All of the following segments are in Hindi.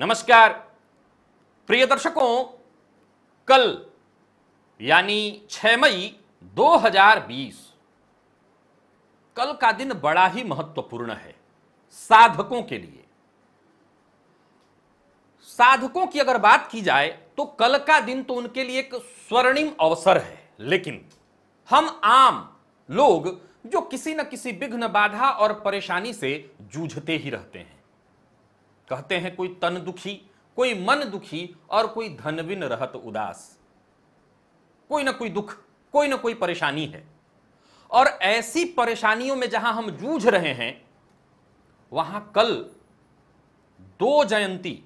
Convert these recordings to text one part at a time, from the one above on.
नमस्कार प्रिय दर्शकों कल यानी 6 मई 2020 कल का दिन बड़ा ही महत्वपूर्ण है साधकों के लिए साधकों की अगर बात की जाए तो कल का दिन तो उनके लिए एक स्वर्णिम अवसर है लेकिन हम आम लोग जो किसी न किसी विघ्न बाधा और परेशानी से जूझते ही रहते हैं कहते हैं कोई तन दुखी कोई मन दुखी और कोई धन बिन रहत उदास कोई ना कोई दुख कोई ना कोई परेशानी है और ऐसी परेशानियों में जहां हम जूझ रहे हैं वहां कल दो जयंती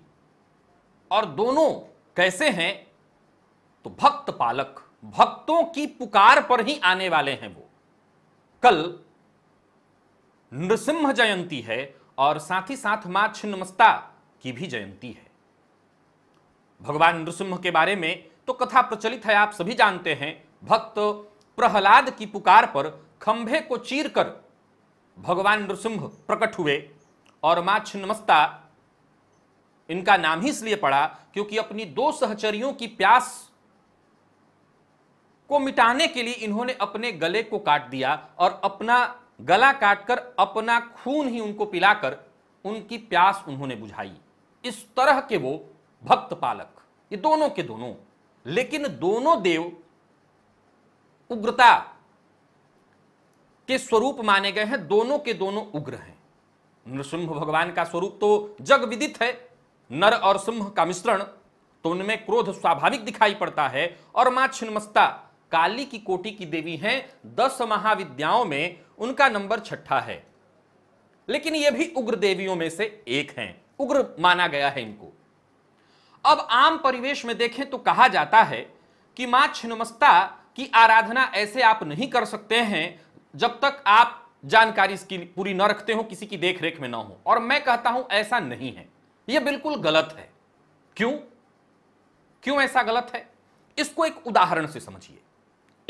और दोनों कैसे हैं तो भक्त पालक भक्तों की पुकार पर ही आने वाले हैं वो कल नृसिंह जयंती है और साथ ही साथ मां छिन्नमस्ता की भी जयंती है भगवान नृसिंह के बारे में तो कथा प्रचलित है आप सभी जानते हैं भक्त प्रहलाद की पुकार पर खंभे को चीरकर भगवान नृसिंह प्रकट हुए और मां छिन्नमस्ता इनका नाम ही इसलिए पड़ा क्योंकि अपनी दो सहचरियों की प्यास को मिटाने के लिए इन्होंने अपने गले को काट दिया और अपना गला काटकर अपना खून ही उनको पिलाकर उनकी प्यास उन्होंने बुझाई इस तरह के वो भक्त पालक ये दोनों के दोनों लेकिन दोनों देव उग्रता के स्वरूप माने गए हैं दोनों के दोनों उग्र हैं नृसिंह भगवान का स्वरूप तो जग विदित है नर और सिंह का मिश्रण तो उनमें क्रोध स्वाभाविक दिखाई पड़ता है और मां छिन्मस्ता काली की कोटि की देवी हैं दस महाविद्याओं में उनका नंबर छठा है लेकिन ये भी उग्र देवियों में से एक हैं उग्र माना गया है इनको अब आम परिवेश में देखें तो कहा जाता है कि मां छिन्नमस्ता की आराधना ऐसे आप नहीं कर सकते हैं जब तक आप जानकारी इसकी पूरी न रखते हो किसी की देखरेख में ना हो और मैं कहता हूं ऐसा नहीं है यह बिल्कुल गलत है क्यों क्यों ऐसा गलत है इसको एक उदाहरण से समझिए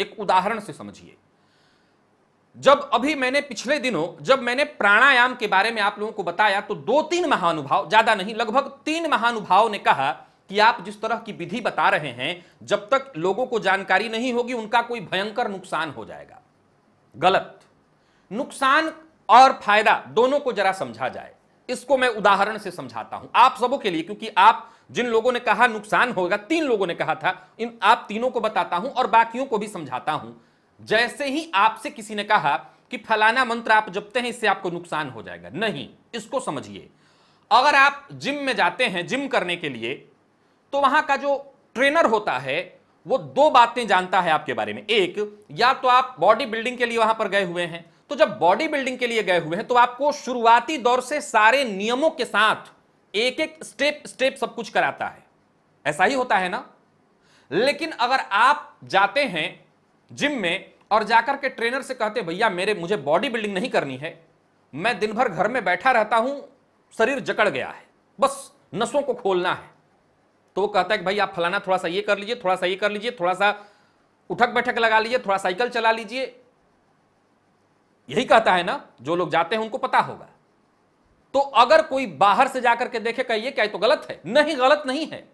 एक उदाहरण से समझिए जब अभी मैंने पिछले दिनों जब मैंने प्राणायाम के बारे में आप लोगों को बताया तो दो तीन महानुभाव ज्यादा नहीं लगभग तीन महानुभाव ने कहा कि आप जिस तरह की विधि बता रहे हैं जब तक लोगों को जानकारी नहीं होगी उनका कोई भयंकर नुकसान हो जाएगा गलत नुकसान और फायदा दोनों को जरा समझा जाए इसको मैं उदाहरण से समझाता हूं आप सबों के लिए क्योंकि आप जिन लोगों ने कहा नुकसान होगा तीन लोगों ने कहा था इन आप तीनों को बताता हूं और बाकियों को भी समझाता हूं जैसे ही आपसे किसी ने कहा कि फलाना मंत्र आप जपते हैं इससे आपको नुकसान हो जाएगा नहीं इसको समझिए अगर आप जिम में जाते हैं जिम करने के लिए तो वहां का जो ट्रेनर होता है वो दो बातें जानता है आपके बारे में एक या तो आप बॉडी बिल्डिंग के लिए वहां पर गए हुए हैं तो जब बॉडी बिल्डिंग के लिए गए हुए हैं तो आपको शुरुआती दौर से सारे नियमों के साथ एक एक स्टेप स्टेप सब कुछ कराता है ऐसा ही होता है ना लेकिन अगर आप जाते हैं जिम में और जाकर के ट्रेनर से कहते भैया मेरे मुझे बॉडी बिल्डिंग नहीं करनी है मैं दिन भर घर में बैठा रहता हूं शरीर जकड़ गया है बस नसों को खोलना है तो वो कहता है कि भाई आप फलाना थोड़ा सा ये कर लीजिए थोड़ा सा ये कर लीजिए थोड़ा सा उठक बैठक लगा लीजिए थोड़ा साइकिल चला लीजिए यही कहता है ना जो लोग जाते हैं उनको पता होगा तो अगर कोई बाहर से जाकर के देखे कहिए क्या तो गलत है नहीं गलत नहीं है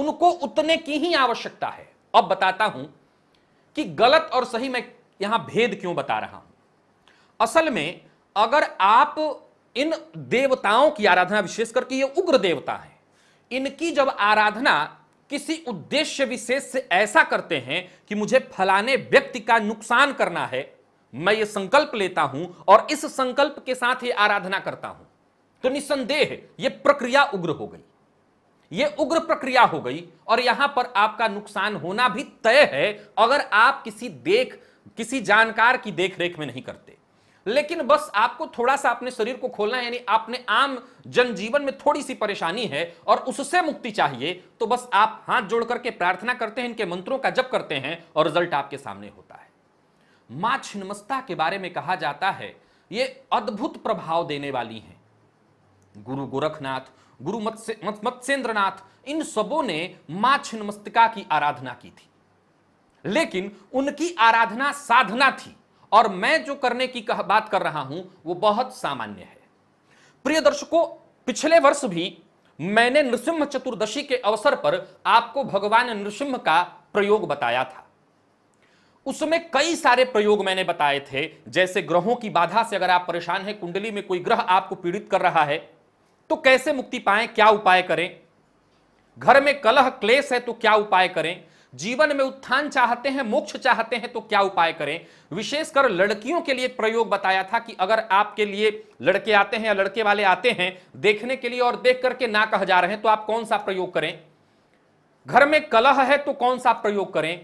उनको उतने की ही आवश्यकता है अब बताता हूं कि गलत और सही मैं यहां भेद क्यों बता रहा हूं असल में अगर आप इन देवताओं की आराधना विशेष करके ये उग्र देवता हैं इनकी जब आराधना किसी उद्देश्य विशेष से ऐसा करते हैं कि मुझे फलाने व्यक्ति का नुकसान करना है मैं ये संकल्प लेता हूं और इस संकल्प के साथ ये आराधना करता हूं तो निसंदेह यह प्रक्रिया उग्र हो गई यह उग्र प्रक्रिया हो गई और यहां पर आपका नुकसान होना भी तय है अगर आप किसी देख किसी जानकार की देखरेख में नहीं करते लेकिन बस आपको थोड़ा सा अपने शरीर को खोलना है यानी आपने आम जनजीवन में थोड़ी सी परेशानी है और उससे मुक्ति चाहिए तो बस आप हाथ जोड़ करके प्रार्थना करते हैं इनके मंत्रों का जप करते हैं और रिजल्ट आपके सामने होता है माँ छिन्मस्ता के बारे में कहा जाता है ये अद्भुत प्रभाव देने वाली हैं गुरु गोरखनाथ गुरु मत्स्य मत्स्येंद्रनाथ इन सबों ने मां छिन्मस्तिका की आराधना की थी लेकिन उनकी आराधना साधना थी और मैं जो करने की कह, बात कर रहा हूं वो बहुत सामान्य है प्रिय दर्शकों पिछले वर्ष भी मैंने नृसिंह चतुर्दशी के अवसर पर आपको भगवान नृसिंह का प्रयोग बताया था उसमें कई सारे प्रयोग मैंने बताए थे जैसे ग्रहों की बाधा से अगर आप परेशान हैं कुंडली में कोई ग्रह आपको पीड़ित कर रहा है तो कैसे मुक्ति पाए क्या उपाय करें घर में कलह क्लेश है तो क्या उपाय करें जीवन में उत्थान चाहते हैं मोक्ष चाहते हैं तो क्या उपाय करें विशेषकर लड़कियों के लिए प्रयोग बताया था कि अगर आपके लिए लड़के आते हैं या लड़के वाले आते हैं देखने के लिए और देख करके ना कह जा रहे हैं तो आप कौन सा प्रयोग करें घर में कलह है तो कौन सा प्रयोग करें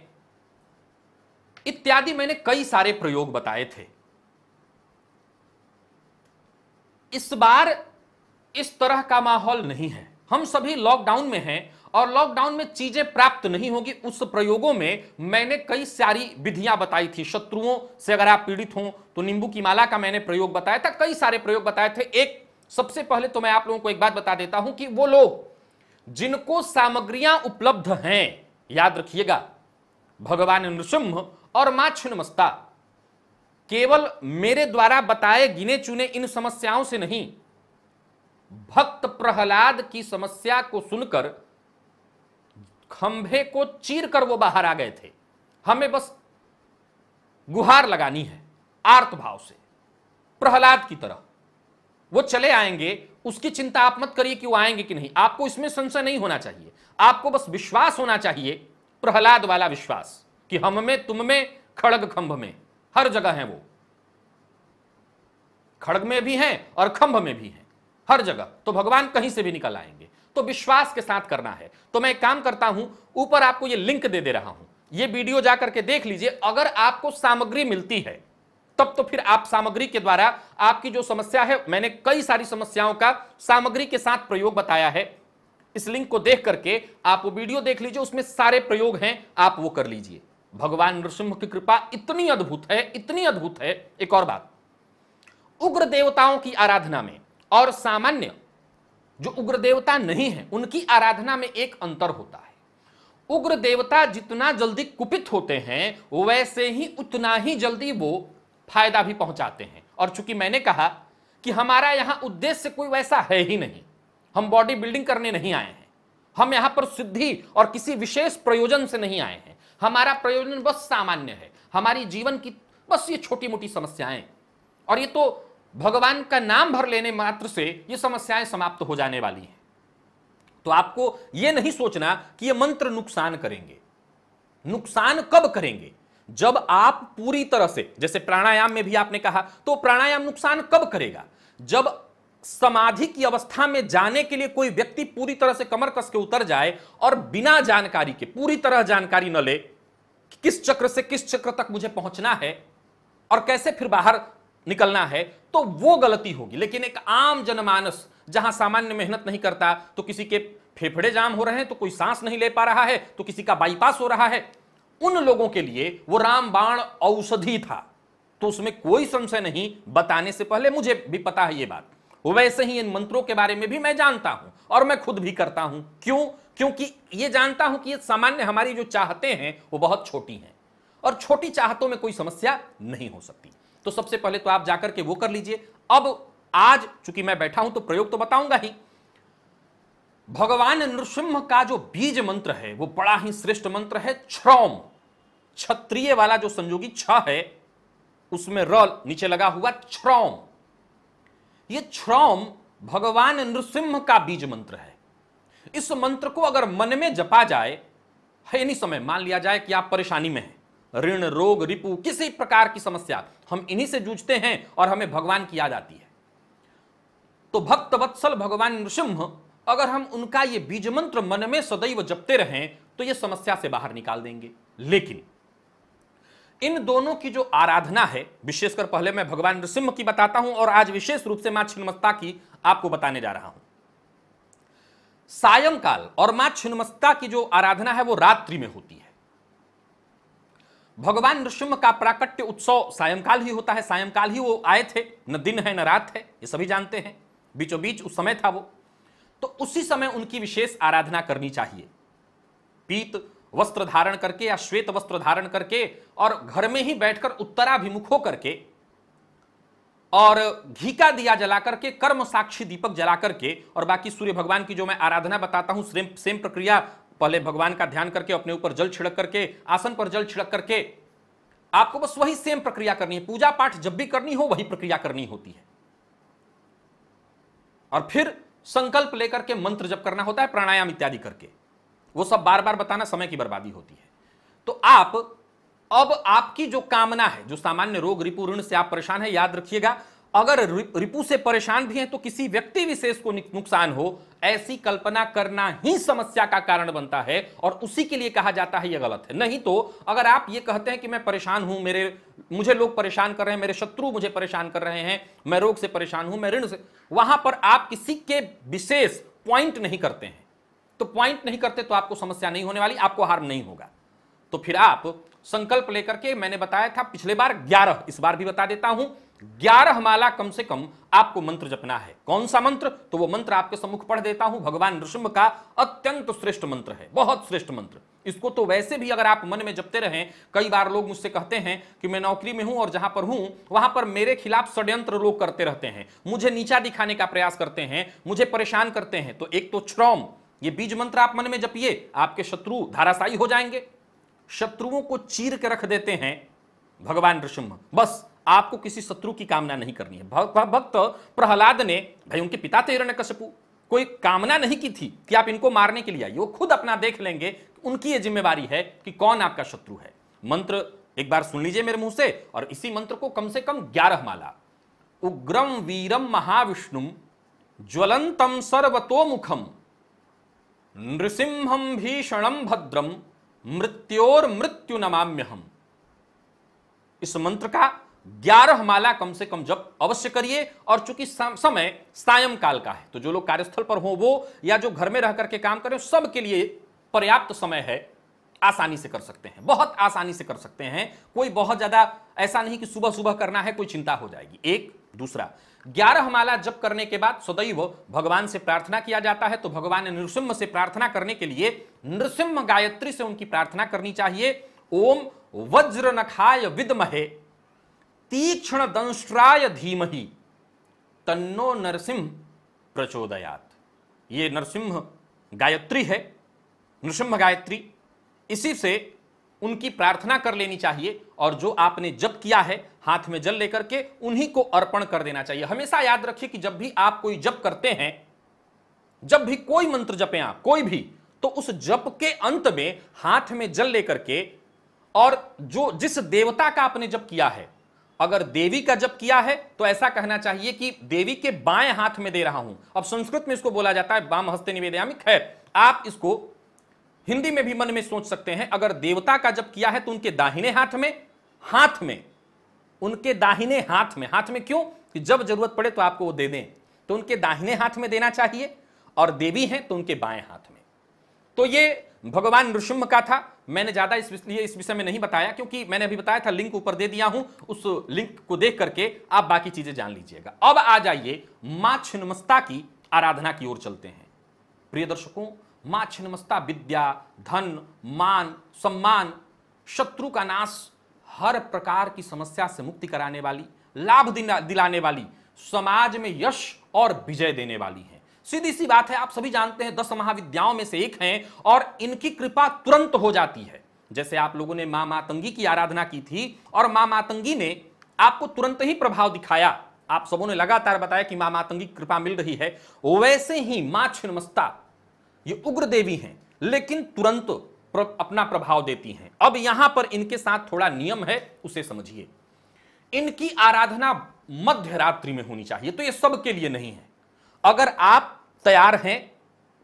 इत्यादि मैंने कई सारे प्रयोग बताए थे इस बार इस तरह का माहौल नहीं है हम सभी लॉकडाउन में हैं और लॉकडाउन में चीजें प्राप्त नहीं होगी उस प्रयोगों में मैंने कई सारी विधियां बताई थी शत्रुओं से अगर आप पीड़ित हो तो नींबू की माला का मैंने प्रयोग बताया था कई सारे प्रयोग बताए थे एक सबसे पहले तो मैं आप लोगों को एक बात बता देता हूं कि वो लोग जिनको सामग्रियां उपलब्ध हैं याद रखिएगा भगवान नृसिम्ह और मां छिन्मस्ता केवल मेरे द्वारा बताए गिने चुने इन समस्याओं से नहीं भक्त प्रहलाद की समस्या को सुनकर खंभे को चीर कर वो बाहर आ गए थे हमें बस गुहार लगानी है आर्त भाव से प्रहलाद की तरह वो चले आएंगे उसकी चिंता आप मत करिए कि वो आएंगे कि नहीं आपको इसमें संशय नहीं होना चाहिए आपको बस विश्वास होना चाहिए प्रहलाद वाला विश्वास कि हम में तुम में खड़ग खंभ में हर जगह है वो खड़ग में भी हैं और खंभ में भी हैं हर जगह तो भगवान कहीं से भी निकल आएंगे तो विश्वास के साथ करना है तो मैं एक काम करता हूं ऊपर आपको ये लिंक दे दे रहा हूं ये वीडियो जाकर के देख लीजिए अगर आपको सामग्री मिलती है तब तो फिर आप सामग्री के द्वारा आपकी जो समस्या है मैंने कई सारी समस्याओं का सामग्री के साथ प्रयोग बताया है इस लिंक को देख करके आप वो वीडियो देख लीजिए उसमें सारे प्रयोग हैं आप वो कर लीजिए भगवान नृसिंह की कृपा इतनी अद्भुत है इतनी अद्भुत है एक और बात उग्र देवताओं की आराधना में और सामान्य जो उग्र देवता नहीं है उनकी आराधना में एक अंतर होता है उग्र देवता जितना जल्दी कुपित होते हैं वैसे ही उतना ही जल्दी वो फायदा भी पहुंचाते हैं और चूंकि मैंने कहा कि हमारा यहां उद्देश्य कोई वैसा है ही नहीं हम बॉडी बिल्डिंग करने नहीं आए हैं हम यहां पर सिद्धि और किसी विशेष प्रयोजन से नहीं आए हैं हमारा प्रयोजन बस सामान्य है हमारी जीवन की बस ये छोटी मोटी समस्याएं और ये तो भगवान का नाम भर लेने मात्र से ये समस्याएं समाप्त हो जाने वाली हैं तो आपको यह नहीं सोचना कि ये मंत्र नुकसान करेंगे नुकसान कब करेंगे जब आप पूरी तरह से जैसे प्राणायाम में भी आपने कहा तो प्राणायाम नुकसान कब करेगा जब समाधि की अवस्था में जाने के लिए कोई व्यक्ति पूरी तरह से कमर कस के उतर जाए और बिना जानकारी के पूरी तरह जानकारी न ले कि किस चक्र से किस चक्र तक मुझे पहुंचना है और कैसे फिर बाहर निकलना है तो वो गलती होगी लेकिन एक आम जनमानस जहां सामान्य मेहनत नहीं करता तो किसी के फेफड़े जाम हो रहे हैं तो कोई सांस नहीं ले पा रहा है तो किसी का बाईपास हो रहा है उन लोगों के लिए वो रामबाण औषधि था तो उसमें कोई संशय नहीं बताने से पहले मुझे भी पता है ये बात वैसे ही इन मंत्रों के बारे में भी मैं जानता हूं और मैं खुद भी करता हूं क्यों क्योंकि ये जानता हूं कि ये सामान्य हमारी जो चाहते हैं वो बहुत छोटी हैं और छोटी चाहतों में कोई समस्या नहीं हो सकती तो सबसे पहले तो आप जाकर के वो कर लीजिए अब आज चूंकि मैं बैठा हूं तो प्रयोग तो बताऊंगा ही भगवान नृसिंह का जो बीज मंत्र है वो बड़ा ही श्रेष्ठ मंत्र है श्रौम क्षत्रिय वाला जो संजोगी छ है उसमें र नीचे लगा हुआ छ्रम ये श्रौम भगवान नृसिंह का बीज मंत्र है इस मंत्र को अगर मन में जपा जाए है नहीं समय मान लिया जाए कि आप परेशानी में हैं ऋण रोग रिपु किसी प्रकार की समस्या हम इन्हीं से जूझते हैं और हमें भगवान की याद आती है तो भक्त वत्सल भगवान नृसिंह अगर हम उनका ये बीज मंत्र मन में सदैव जपते रहें तो ये समस्या से बाहर निकाल देंगे लेकिन इन दोनों की जो आराधना है विशेषकर पहले मैं भगवान नृसिंह की बताता हूं और आज विशेष रूप से मां छिन्नमस्ता की आपको बताने जा रहा हूं सायंकाल और मां छिन्मस्ता की जो आराधना है वो रात्रि में होती है भगवान नृसिंह का प्राकट्य उत्सव सायंकाल ही होता है सायंकाल ही वो आए थे न दिन है न रात है ये सभी जानते हैं बीचों बीच उस समय था वो तो उसी समय उनकी विशेष आराधना करनी चाहिए पीत वस्त्र धारण करके या श्वेत वस्त्र धारण करके और घर में ही बैठकर उत्तराभिमुख होकर के और घी का दिया जला करके कर्म साक्षी दीपक जला करके और बाकी सूर्य भगवान की जो मैं आराधना बताता हूं सेम सेम प्रक्रिया पहले भगवान का ध्यान करके अपने ऊपर जल छिड़क करके आसन पर जल छिड़क करके आपको बस वही सेम प्रक्रिया करनी है पूजा पाठ जब भी करनी हो वही प्रक्रिया करनी होती है और फिर संकल्प लेकर के मंत्र जब करना होता है प्राणायाम इत्यादि करके वो सब बार बार बताना समय की बर्बादी होती है तो आप अब आपकी जो कामना है जो सामान्य रोग रिपु ऋण से आप परेशान है याद रखिएगा अगर रिपू से परेशान भी हैं तो किसी व्यक्ति विशेष को नुकसान हो ऐसी कल्पना करना ही समस्या का कारण बनता है और उसी के लिए कहा जाता है यह गलत है नहीं तो अगर आप ये कहते हैं कि मैं परेशान हूं मेरे मुझे लोग परेशान कर रहे हैं मेरे शत्रु मुझे परेशान कर रहे हैं मैं रोग से परेशान हूं मैं ऋण से वहां पर आप किसी के विशेष पॉइंट नहीं करते हैं तो पॉइंट नहीं करते तो आपको समस्या नहीं होने वाली आपको हार्म नहीं होगा तो फिर आप संकल्प लेकर के मैंने बताया था पिछले बार ग्यारह इस बार भी बता देता हूं ग्यारह माला कम से कम आपको मंत्र जपना है कौन सा मंत्र तो वो मंत्र आपके सम्मुख पढ़ देता हूं भगवान नृसिंह का अत्यंत श्रेष्ठ मंत्र है बहुत श्रेष्ठ मंत्र इसको तो वैसे भी अगर आप मन में जपते रहें कई बार लोग मुझसे कहते हैं कि मैं नौकरी में हूं और जहां पर हूं वहां पर मेरे खिलाफ षड्यंत्र लोग करते रहते हैं मुझे नीचा दिखाने का प्रयास करते हैं मुझे परेशान करते हैं तो एक तो श्रोम ये बीज मंत्र आप मन में जपिए आपके शत्रु धाराशाई हो जाएंगे शत्रुओं को चीर के रख देते हैं भगवान नृसिंह बस आपको किसी शत्रु की कामना नहीं करनी है भक्त प्रहलाद ने भाई उनके पिता थे हिरण्य कोई कामना नहीं की थी कि आप इनको मारने के लिए आइए वो खुद अपना देख लेंगे उनकी ये जिम्मेवारी है कि कौन आपका शत्रु है मंत्र एक बार सुन लीजिए मेरे मुंह से और इसी मंत्र को कम से कम ग्यारह माला उग्रम वीरम महाविष्णु ज्वलंतम सर्वतो मुखम नृसिंहम भीषणम भद्रम मृत्योर मृत्यु नमाम्य हम इस मंत्र का ग्यारह माला कम से कम जब अवश्य करिए और चूंकि समय सायम काल का है तो जो लोग कार्यस्थल पर हो वो या जो घर में रह करके काम करें सबके लिए पर्याप्त समय है आसानी से कर सकते हैं बहुत आसानी से कर सकते हैं कोई बहुत ज्यादा ऐसा नहीं कि सुबह सुबह करना है कोई चिंता हो जाएगी एक दूसरा ग्यारह माला जब करने के बाद सदैव भगवान से प्रार्थना किया जाता है तो भगवान ने से प्रार्थना करने के लिए नृसिम्ह गायत्री से उनकी प्रार्थना करनी चाहिए ओम वज्र नखाय विदमहे तीक्ष्ण धीम धीमहि तन्नो नरसिंह प्रचोदयात ये नरसिंह गायत्री है नृसिंह गायत्री इसी से उनकी प्रार्थना कर लेनी चाहिए और जो आपने जप किया है हाथ में जल लेकर के उन्हीं को अर्पण कर देना चाहिए हमेशा याद रखिए कि जब भी आप कोई जप करते हैं जब भी कोई मंत्र जपें आप कोई भी तो उस जप के अंत में हाथ में जल लेकर के और जो जिस देवता का आपने जप किया है अगर देवी का जप किया है तो ऐसा कहना चाहिए कि देवी के बाएं हाथ में दे रहा हूं अब संस्कृत में इसको बोला जाता है बाम हस्ते निवेदयामी खैर आप इसको हिंदी में भी मन में सोच सकते हैं अगर देवता का जप किया है तो उनके दाहिने हाथ में हाथ में उनके दाहिने हाथ में हाथ में क्यों कि जब जरूरत पड़े तो आपको वो दे दें तो उनके दाहिने हाथ में देना चाहिए और देवी हैं तो उनके बाएं हाथ में तो ये भगवान नृसिंह का था मैंने ज़्यादा इसलिए इस विषय में नहीं बताया क्योंकि मैंने अभी बताया था लिंक ऊपर दे दिया हूं उस लिंक को देख करके आप बाकी चीज़ें जान लीजिएगा अब आ जाइए माँ छिन्नमस्ता की आराधना की ओर चलते हैं प्रिय दर्शकों माँ छिन्नमस्ता विद्या धन मान सम्मान शत्रु का नाश हर प्रकार की समस्या से मुक्ति कराने वाली लाभ दिलाने वाली समाज में यश और विजय देने वाली है सीधी सी बात है आप सभी जानते हैं दस महाविद्याओं में से एक हैं और इनकी कृपा तुरंत हो जाती है जैसे आप लोगों ने मां मातंगी की आराधना की थी और मां मातंगी ने आपको तुरंत ही प्रभाव दिखाया आप सबों ने लगातार बताया कि मां मातंगी कृपा मिल रही है वैसे ही मां छिन्मस्ता ये उग्र देवी हैं लेकिन तुरंत प्र, अपना प्रभाव देती हैं अब यहां पर इनके साथ थोड़ा नियम है उसे समझिए इनकी आराधना मध्य रात्रि में होनी चाहिए तो ये सबके लिए नहीं है अगर आप तैयार हैं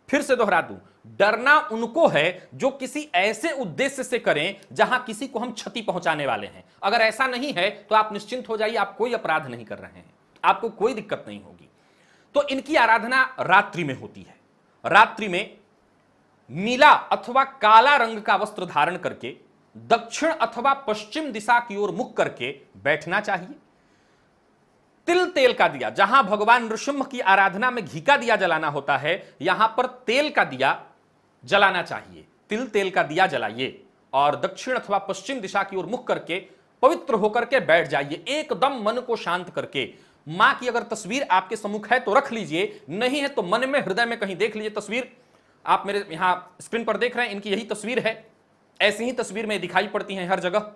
फिर से दोहरा दूं डरना उनको है जो किसी ऐसे उद्देश्य से करें जहां किसी को हम क्षति पहुंचाने वाले हैं अगर ऐसा नहीं है तो आप निश्चिंत हो जाइए आप कोई अपराध नहीं कर रहे हैं आपको कोई दिक्कत नहीं होगी तो इनकी आराधना रात्रि में होती है रात्रि में नीला अथवा काला रंग का वस्त्र धारण करके दक्षिण अथवा पश्चिम दिशा की ओर मुख करके बैठना चाहिए तिल तेल का दिया जहां भगवान नृसिंह की आराधना में घी का दिया जलाना होता है यहां पर तेल का दिया जलाना चाहिए तिल तेल का दिया जलाइए और दक्षिण अथवा पश्चिम दिशा की ओर मुख करके पवित्र होकर के बैठ जाइए एकदम मन को शांत करके मां की अगर तस्वीर आपके सम्मुख है तो रख लीजिए नहीं है तो मन में हृदय में कहीं देख लीजिए तस्वीर आप मेरे यहां स्क्रीन पर देख रहे हैं इनकी यही तस्वीर है ऐसी ही तस्वीर में दिखाई पड़ती है हर जगह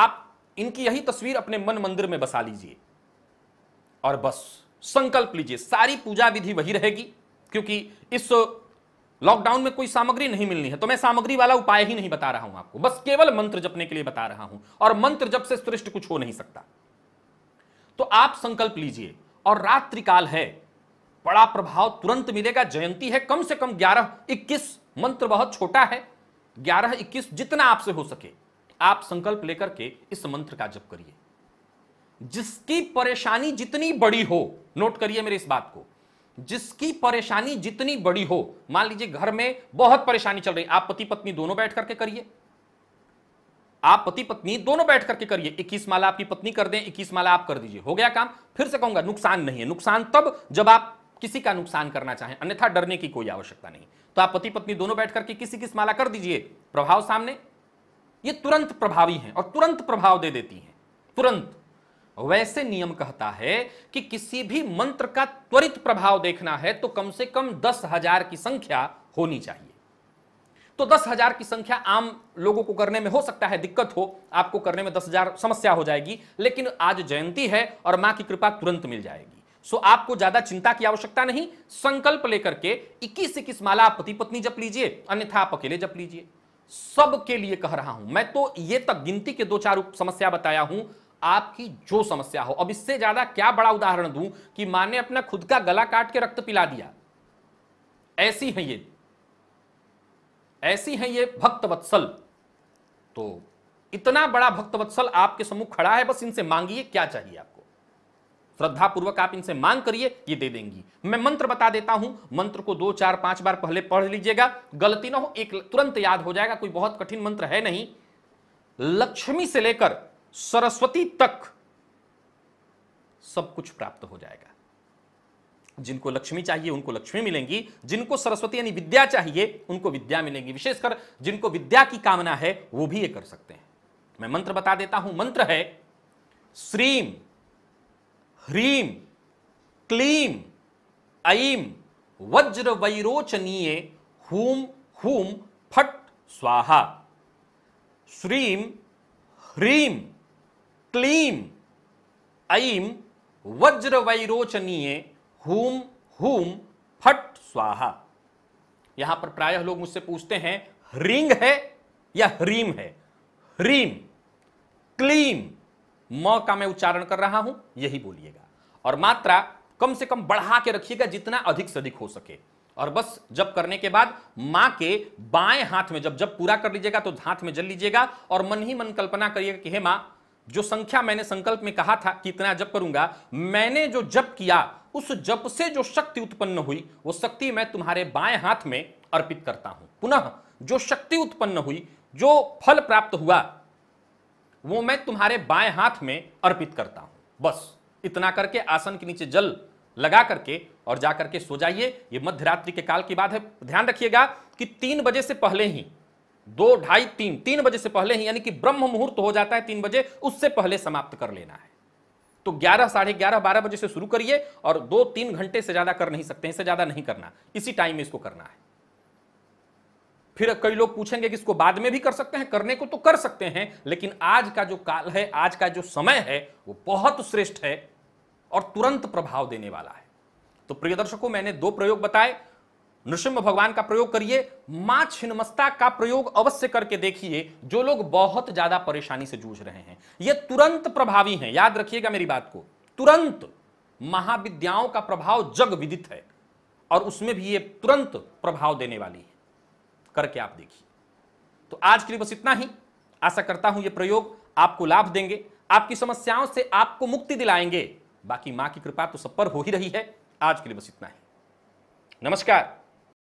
आप इनकी यही तस्वीर अपने मन मंदिर में बसा लीजिए और बस संकल्प लीजिए सारी पूजा विधि वही रहेगी क्योंकि इस लॉकडाउन में कोई सामग्री नहीं मिलनी है तो मैं सामग्री वाला उपाय ही नहीं बता रहा हूं आपको बस केवल मंत्र जपने के लिए बता रहा हूं और मंत्र जप से श्रेष्ठ कुछ हो नहीं सकता तो आप संकल्प लीजिए और रात्रि काल है बड़ा प्रभाव तुरंत मिलेगा जयंती है कम से कम 11 21 मंत्र बहुत छोटा है 11 21 जितना आपसे हो सके आप संकल्प लेकर के इस मंत्र का जप करिए जिसकी परेशानी जितनी बड़ी हो नोट करिए मेरे इस बात को जिसकी परेशानी जितनी बड़ी हो मान लीजिए घर में बहुत परेशानी चल रही आप पति पत्नी दोनों बैठ करके करिए आप पति पत्नी दोनों बैठ करके करिए 21 माला आपकी पत्नी कर दें 21 माला आप कर दीजिए हो गया काम फिर से कहूंगा नुकसान नहीं है नुकसान तब जब आप किसी का नुकसान करना चाहें अन्यथा डरने की कोई आवश्यकता नहीं तो आप पति पत्नी दोनों बैठ करके किसी किस माला कर दीजिए प्रभाव सामने ये तुरंत प्रभावी है और तुरंत प्रभाव दे देती है तुरंत वैसे नियम कहता है कि किसी भी मंत्र का त्वरित प्रभाव देखना है तो कम से कम दस हजार की संख्या होनी चाहिए तो दस हजार की संख्या आम लोगों को करने में हो सकता है दिक्कत हो आपको करने में दस हजार समस्या हो जाएगी लेकिन आज जयंती है और मां की कृपा तुरंत मिल जाएगी सो आपको ज्यादा चिंता की आवश्यकता नहीं संकल्प लेकर के इक्कीस इक्कीस माला आप पति पत्नी जप लीजिए अन्यथा आप अकेले जप लीजिए सबके लिए कह रहा हूं मैं तो ये तक गिनती के दो चार समस्या बताया हूं आपकी जो समस्या हो अब इससे ज्यादा क्या बड़ा उदाहरण दूं कि मां ने अपना खुद का गला काट के रक्त पिला दिया ऐसी है ये ऐसी है ये भक्त वत्सल तो इतना बड़ा भक्त वत्सल आपके समूह खड़ा है बस इनसे मांगिए क्या चाहिए आपको श्रद्धापूर्वक आप इनसे मांग करिए ये दे देंगी मैं मंत्र बता देता हूं मंत्र को दो चार पांच बार पहले पढ़ लीजिएगा गलती ना हो एक तुरंत याद हो जाएगा कोई बहुत कठिन मंत्र है नहीं लक्ष्मी से लेकर सरस्वती तक सब कुछ प्राप्त हो जाएगा जिनको लक्ष्मी चाहिए उनको लक्ष्मी मिलेंगी जिनको सरस्वती यानी विद्या चाहिए उनको विद्या मिलेंगी विशेषकर जिनको विद्या की कामना है वो भी ये कर सकते हैं मैं मंत्र बता देता हूं मंत्र है श्रीम ह्रीम क्लीम ऐम वज्र वैरोचनीय हुम हुम फट स्वाहा श्रीम ह्रीम क्लीम ऐम वज्र वैरोचनीय हुम हुम फट स्वाहा यहां पर प्रायः लोग मुझसे पूछते हैं ह्रींग है या ह्रीम है ह्रीम क्लीम म का मैं उच्चारण कर रहा हूं यही बोलिएगा और मात्रा कम से कम बढ़ा के रखिएगा जितना अधिक से अधिक हो सके और बस जब करने के बाद मां के बाएं हाथ में जब जब पूरा कर लीजिएगा तो हाथ में जल लीजिएगा और मन ही मन कल्पना करिएगा कि हे मां जो संख्या मैंने संकल्प में कहा था कि इतना जप करूंगा मैंने जो जप किया उस जप से जो शक्ति उत्पन्न हुई वो शक्ति मैं तुम्हारे बाएं हाथ में अर्पित करता हूं पुनः जो शक्ति उत्पन्न हुई जो फल प्राप्त हुआ वो मैं तुम्हारे बाएं हाथ में अर्पित करता हूं बस इतना करके आसन के नीचे जल लगा करके और जाकर के सो जाइए ये मध्य रात्रि के काल की बात है ध्यान रखिएगा कि तीन बजे से पहले ही दो ढाई तीन तीन बजे से पहले ही यानी कि ब्रह्म मुहूर्त हो जाता है तीन बजे उससे पहले समाप्त कर लेना है तो ग्यारह साढ़े ग्यारह बारह बजे से शुरू करिए और दो तीन घंटे से ज्यादा कर नहीं सकते इससे ज्यादा नहीं करना इसी टाइम में इसको करना है फिर कई लोग पूछेंगे कि इसको बाद में भी कर सकते हैं करने को तो कर सकते हैं लेकिन आज का जो काल है आज का जो समय है वो बहुत श्रेष्ठ है और तुरंत प्रभाव देने वाला है तो प्रिय दर्शकों मैंने दो प्रयोग बताए नृसिंह भगवान का प्रयोग करिए मां छिन्नमस्ता का प्रयोग अवश्य करके देखिए जो लोग बहुत ज्यादा परेशानी से जूझ रहे हैं ये तुरंत प्रभावी हैं याद रखिएगा मेरी बात को तुरंत महाविद्याओं का प्रभाव जग विदित है और उसमें भी ये तुरंत प्रभाव देने वाली है करके आप देखिए तो आज के लिए बस इतना ही आशा करता हूं ये प्रयोग आपको लाभ देंगे आपकी समस्याओं से आपको मुक्ति दिलाएंगे बाकी मां की कृपा तो सब पर हो ही रही है आज के लिए बस इतना ही नमस्कार